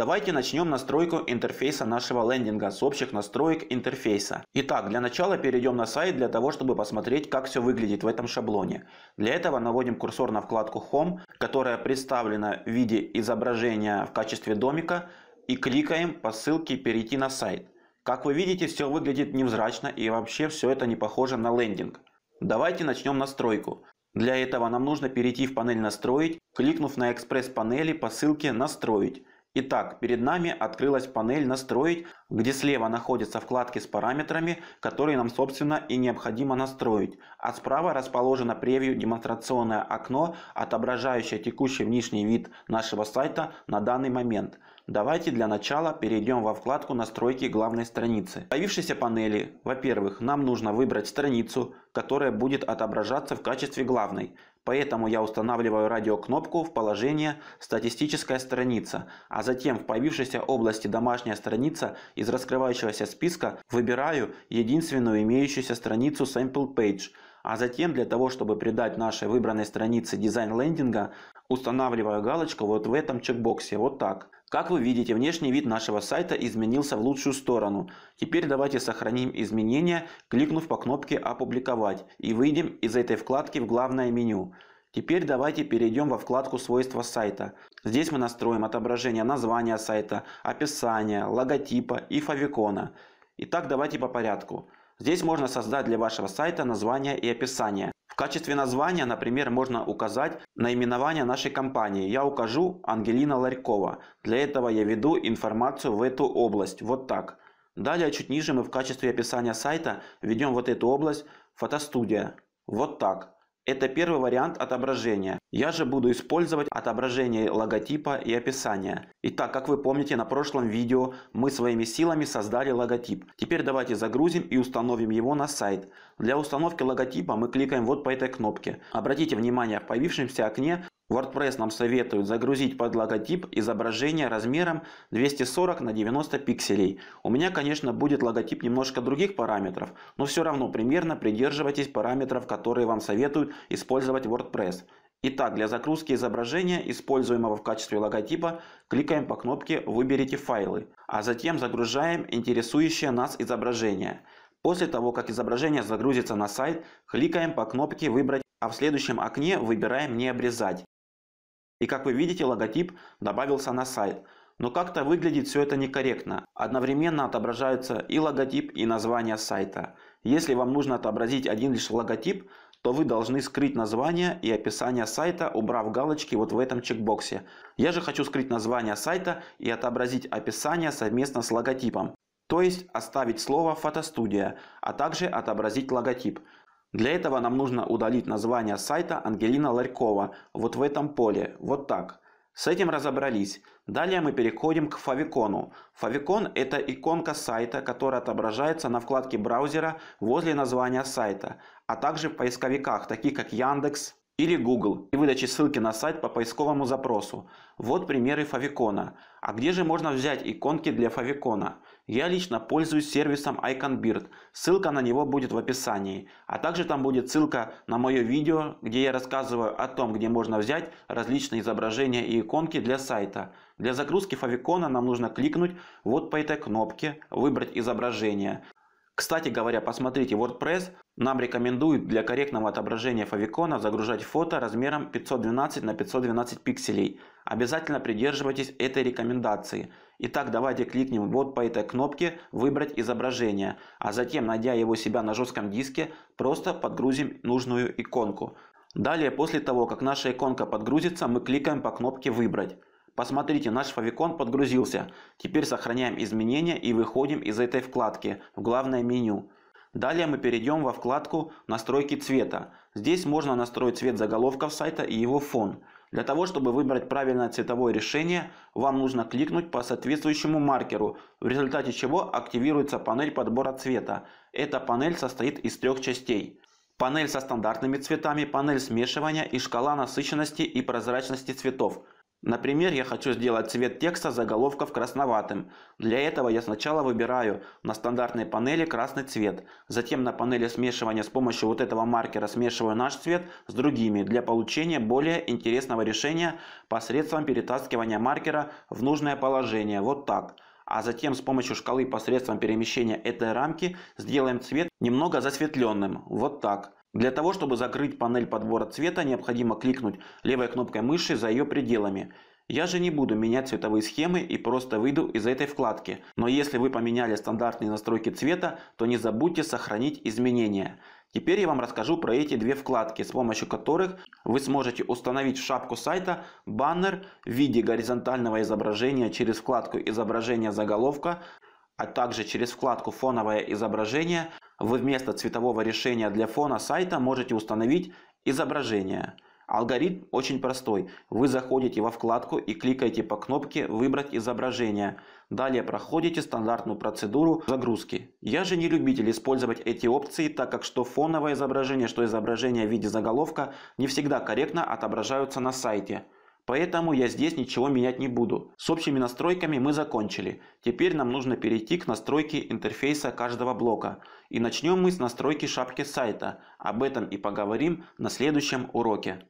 Давайте начнем настройку интерфейса нашего лендинга с общих настроек интерфейса. Итак, для начала перейдем на сайт для того, чтобы посмотреть, как все выглядит в этом шаблоне. Для этого наводим курсор на вкладку Home, которая представлена в виде изображения в качестве домика, и кликаем по ссылке «Перейти на сайт». Как вы видите, все выглядит невзрачно и вообще все это не похоже на лендинг. Давайте начнем настройку. Для этого нам нужно перейти в панель «Настроить», кликнув на экспресс-панели по ссылке «Настроить». Итак, перед нами открылась панель «Настроить», где слева находятся вкладки с параметрами, которые нам, собственно, и необходимо настроить, а справа расположено превью демонстрационное окно, отображающее текущий внешний вид нашего сайта на данный момент. Давайте для начала перейдем во вкладку «Настройки главной страницы». В появившейся панели, во-первых, нам нужно выбрать страницу, которая будет отображаться в качестве главной. Поэтому я устанавливаю радиокнопку в положение «Статистическая страница», а затем в появившейся области «Домашняя страница» из раскрывающегося списка выбираю единственную имеющуюся страницу «Sample Page», а затем для того, чтобы придать нашей выбранной странице дизайн лендинга, устанавливаю галочку вот в этом чекбоксе, вот так. Как вы видите, внешний вид нашего сайта изменился в лучшую сторону. Теперь давайте сохраним изменения, кликнув по кнопке «Опубликовать» и выйдем из этой вкладки в главное меню. Теперь давайте перейдем во вкладку «Свойства сайта». Здесь мы настроим отображение названия сайта, описания, логотипа и фавикона. Итак, давайте по порядку. Здесь можно создать для вашего сайта название и описание качестве названия, например, можно указать наименование нашей компании. Я укажу Ангелина Ларькова. Для этого я веду информацию в эту область. Вот так. Далее чуть ниже мы в качестве описания сайта ведем вот эту область «Фотостудия». Вот так. Это первый вариант отображения. Я же буду использовать отображение логотипа и описания. Итак, как вы помните, на прошлом видео мы своими силами создали логотип. Теперь давайте загрузим и установим его на сайт. Для установки логотипа мы кликаем вот по этой кнопке. Обратите внимание, в появившемся окне WordPress нам советует загрузить под логотип изображение размером 240 на 90 пикселей. У меня, конечно, будет логотип немножко других параметров, но все равно примерно придерживайтесь параметров, которые вам советуют использовать WordPress. Итак, для загрузки изображения, используемого в качестве логотипа, кликаем по кнопке «Выберите файлы», а затем загружаем интересующее нас изображение. После того, как изображение загрузится на сайт, кликаем по кнопке «Выбрать», а в следующем окне выбираем «Не обрезать». И как вы видите, логотип добавился на сайт. Но как-то выглядит все это некорректно. Одновременно отображаются и логотип, и название сайта. Если вам нужно отобразить один лишь логотип, то вы должны скрыть название и описание сайта, убрав галочки вот в этом чекбоксе. Я же хочу скрыть название сайта и отобразить описание совместно с логотипом. То есть оставить слово «фотостудия», а также отобразить логотип. Для этого нам нужно удалить название сайта Ангелина Ларькова вот в этом поле, вот так. С этим разобрались. Далее мы переходим к фавикону. Фавикон – это иконка сайта, которая отображается на вкладке браузера возле названия сайта, а также в поисковиках, таких как Яндекс, или Google и выдачи ссылки на сайт по поисковому запросу. Вот примеры фавикона. А где же можно взять иконки для фавикона? Я лично пользуюсь сервисом IconBird, ссылка на него будет в описании. А также там будет ссылка на мое видео, где я рассказываю о том, где можно взять различные изображения и иконки для сайта. Для загрузки фавикона нам нужно кликнуть вот по этой кнопке «Выбрать изображение». Кстати говоря, посмотрите, WordPress нам рекомендует для корректного отображения фавикона загружать фото размером 512 на 512 пикселей. Обязательно придерживайтесь этой рекомендации. Итак, давайте кликнем вот по этой кнопке «Выбрать изображение», а затем, найдя его себя на жестком диске, просто подгрузим нужную иконку. Далее, после того, как наша иконка подгрузится, мы кликаем по кнопке «Выбрать». Посмотрите, наш фавикон подгрузился. Теперь сохраняем изменения и выходим из этой вкладки в главное меню. Далее мы перейдем во вкладку «Настройки цвета». Здесь можно настроить цвет заголовков сайта и его фон. Для того, чтобы выбрать правильное цветовое решение, вам нужно кликнуть по соответствующему маркеру, в результате чего активируется панель подбора цвета. Эта панель состоит из трех частей. Панель со стандартными цветами, панель смешивания и шкала насыщенности и прозрачности цветов – Например, я хочу сделать цвет текста заголовков красноватым. Для этого я сначала выбираю на стандартной панели красный цвет. Затем на панели смешивания с помощью вот этого маркера смешиваю наш цвет с другими для получения более интересного решения посредством перетаскивания маркера в нужное положение. Вот так. А затем с помощью шкалы посредством перемещения этой рамки сделаем цвет немного засветленным. Вот так. Для того, чтобы закрыть панель подбора цвета, необходимо кликнуть левой кнопкой мыши за ее пределами. Я же не буду менять цветовые схемы и просто выйду из этой вкладки. Но если вы поменяли стандартные настройки цвета, то не забудьте сохранить изменения. Теперь я вам расскажу про эти две вкладки, с помощью которых вы сможете установить в шапку сайта баннер в виде горизонтального изображения через вкладку «Изображение заголовка», а также через вкладку «Фоновое изображение» вы вместо цветового решения для фона сайта можете установить изображение. Алгоритм очень простой. Вы заходите во вкладку и кликаете по кнопке «Выбрать изображение». Далее проходите стандартную процедуру загрузки. Я же не любитель использовать эти опции, так как что фоновое изображение, что изображение в виде заголовка не всегда корректно отображаются на сайте. Поэтому я здесь ничего менять не буду. С общими настройками мы закончили. Теперь нам нужно перейти к настройке интерфейса каждого блока. И начнем мы с настройки шапки сайта. Об этом и поговорим на следующем уроке.